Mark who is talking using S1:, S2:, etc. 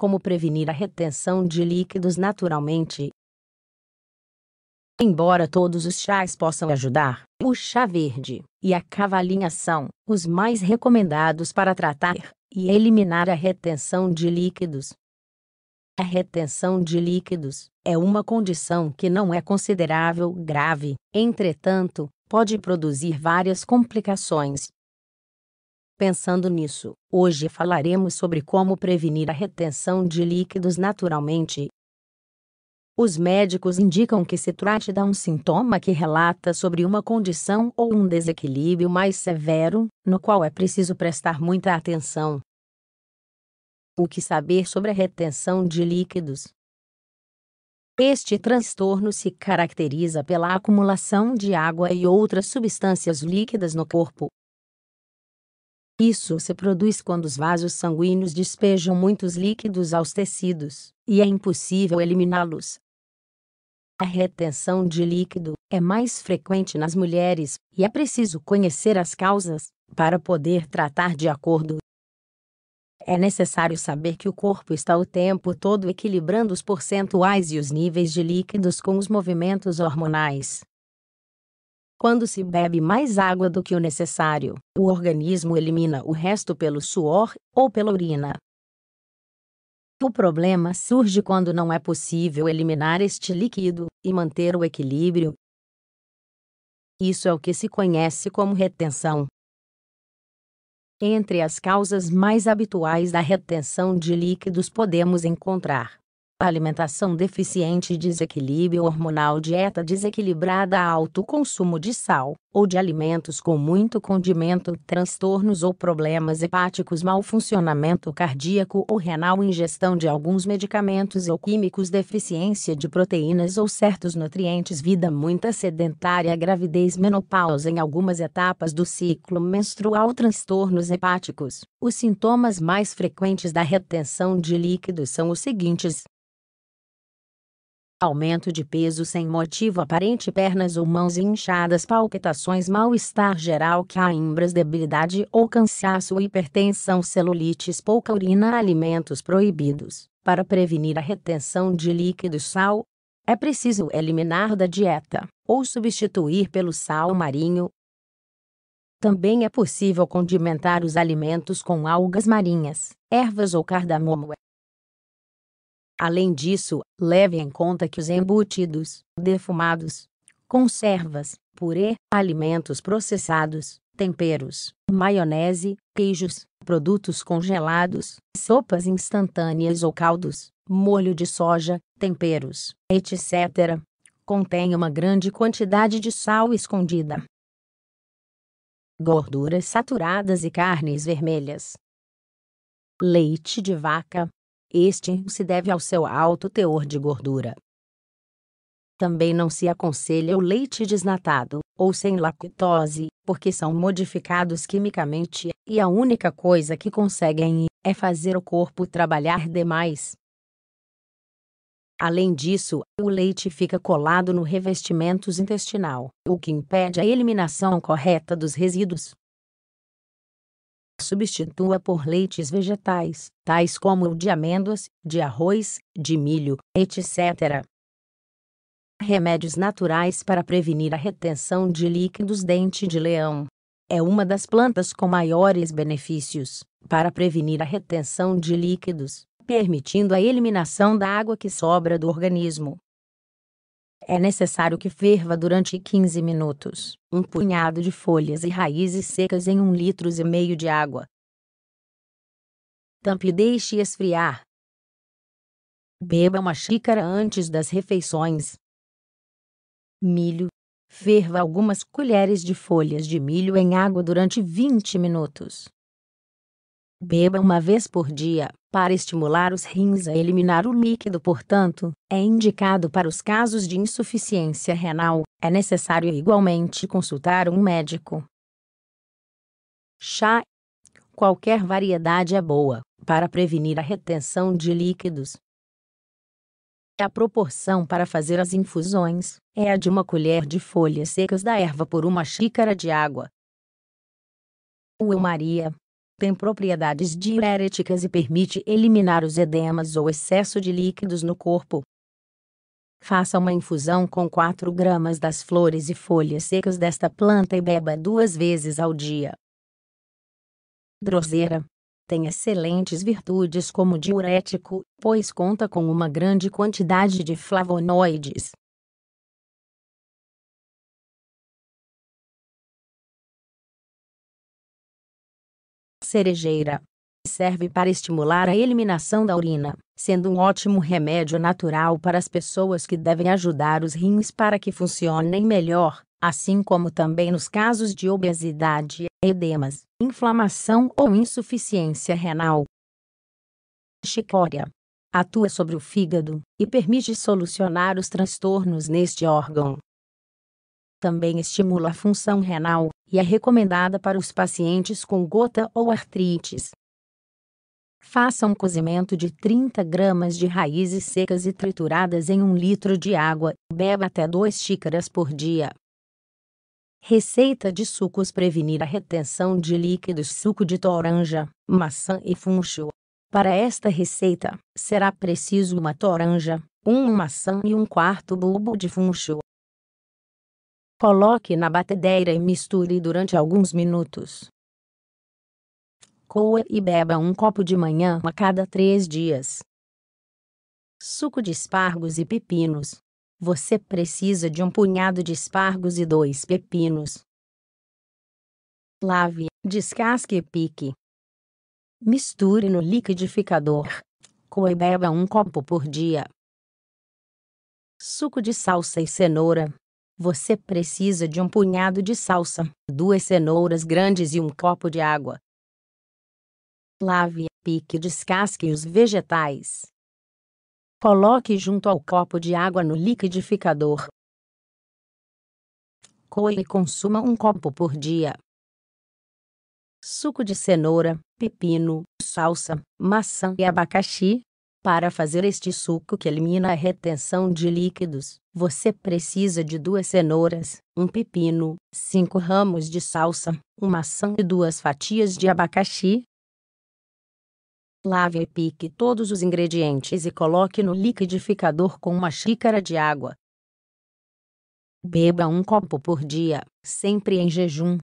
S1: como prevenir a retenção de líquidos naturalmente. Embora todos os chás possam ajudar, o chá verde e a cavalinha são os mais recomendados para tratar e eliminar a retenção de líquidos. A retenção de líquidos é uma condição que não é considerável grave, entretanto, pode produzir várias complicações, Pensando nisso, hoje falaremos sobre como prevenir a retenção de líquidos naturalmente. Os médicos indicam que se trate de um sintoma que relata sobre uma condição ou um desequilíbrio mais severo, no qual é preciso prestar muita atenção. O que saber sobre a retenção de líquidos? Este transtorno se caracteriza pela acumulação de água e outras substâncias líquidas no corpo, isso se produz quando os vasos sanguíneos despejam muitos líquidos aos tecidos, e é impossível eliminá-los. A retenção de líquido é mais frequente nas mulheres, e é preciso conhecer as causas para poder tratar de acordo. É necessário saber que o corpo está o tempo todo equilibrando os percentuais e os níveis de líquidos com os movimentos hormonais. Quando se bebe mais água do que o necessário, o organismo elimina o resto pelo suor ou pela urina. O problema surge quando não é possível eliminar este líquido e manter o equilíbrio. Isso é o que se conhece como retenção. Entre as causas mais habituais da retenção de líquidos podemos encontrar alimentação deficiente desequilíbrio hormonal, dieta desequilibrada, alto consumo de sal ou de alimentos com muito condimento, transtornos ou problemas hepáticos, mau funcionamento cardíaco ou renal, ingestão de alguns medicamentos ou químicos, deficiência de proteínas ou certos nutrientes, vida muita sedentária, gravidez, menopausa em algumas etapas do ciclo menstrual, transtornos hepáticos. Os sintomas mais frequentes da retenção de líquidos são os seguintes: aumento de peso sem motivo aparente, pernas ou mãos inchadas, palpitações, mal-estar geral, caimbras, debilidade ou cansaço, hipertensão, celulites, pouca urina, alimentos proibidos. Para prevenir a retenção de líquido sal, é preciso eliminar da dieta ou substituir pelo sal marinho. Também é possível condimentar os alimentos com algas marinhas, ervas ou cardamomo. Além disso, leve em conta que os embutidos, defumados, conservas, purê, alimentos processados, temperos, maionese, queijos, produtos congelados, sopas instantâneas ou caldos, molho de soja, temperos, etc., contém uma grande quantidade de sal escondida. Gorduras saturadas e carnes vermelhas. Leite de vaca, este se deve ao seu alto teor de gordura. Também não se aconselha o leite desnatado, ou sem lactose, porque são modificados quimicamente, e a única coisa que conseguem é fazer o corpo trabalhar demais. Além disso, o leite fica colado no revestimento intestinal, o que impede a eliminação correta dos resíduos substitua por leites vegetais, tais como o de amêndoas, de arroz, de milho, etc. Remédios naturais para prevenir a retenção de líquidos dente de leão. É uma das plantas com maiores benefícios para prevenir a retenção de líquidos, permitindo a eliminação da água que sobra do organismo. É necessário que ferva durante 15 minutos um punhado de folhas e raízes secas em 1,5 um litro e meio de água. Tampe e deixe esfriar. Beba uma xícara antes das refeições. Milho. Ferva algumas colheres de folhas de milho em água durante 20 minutos. Beba uma vez por dia, para estimular os rins a eliminar o líquido, portanto, é indicado para os casos de insuficiência renal. É necessário igualmente consultar um médico. Chá. Qualquer variedade é boa para prevenir a retenção de líquidos. A proporção para fazer as infusões é a de uma colher de folhas secas da erva por uma xícara de água. O Maria tem propriedades diuréticas e permite eliminar os edemas ou excesso de líquidos no corpo. Faça uma infusão com 4 gramas das flores e folhas secas desta planta e beba duas vezes ao dia. Droseira. Tem excelentes virtudes como diurético, pois conta com uma grande quantidade de flavonoides, cerejeira. Serve para estimular a eliminação da urina, sendo um ótimo remédio natural para as pessoas que devem ajudar os rins para que funcionem melhor, assim como também nos casos de obesidade, edemas, inflamação ou insuficiência renal. Chicória atua sobre o fígado e permite solucionar os transtornos neste órgão. Também estimula a função renal, e é recomendada para os pacientes com gota ou artrites. Faça um cozimento de 30 gramas de raízes secas e trituradas em um litro de água, beba até 2 xícaras por dia. Receita de sucos prevenir a retenção de líquidos suco de toranja, maçã e funcho. Para esta receita, será preciso uma toranja, uma maçã e um quarto bulbo de funcho. Coloque na batedeira e misture durante alguns minutos. Coa e beba um copo de manhã a cada três dias. Suco de espargos e pepinos. Você precisa de um punhado de espargos e dois pepinos. Lave, descasque e pique. Misture no liquidificador. Coa e beba um copo por dia. Suco de salsa e cenoura. Você precisa de um punhado de salsa, duas cenouras grandes e um copo de água. Lave, pique e descasque os vegetais. Coloque junto ao copo de água no liquidificador. Coe e consuma um copo por dia. Suco de cenoura, pepino, salsa, maçã e abacaxi para fazer este suco que elimina a retenção de líquidos, você precisa de duas cenouras, um pepino, cinco ramos de salsa, uma maçã e duas fatias de abacaxi. Lave e pique todos os ingredientes e coloque no liquidificador com uma xícara de água. Beba um copo por dia, sempre em jejum,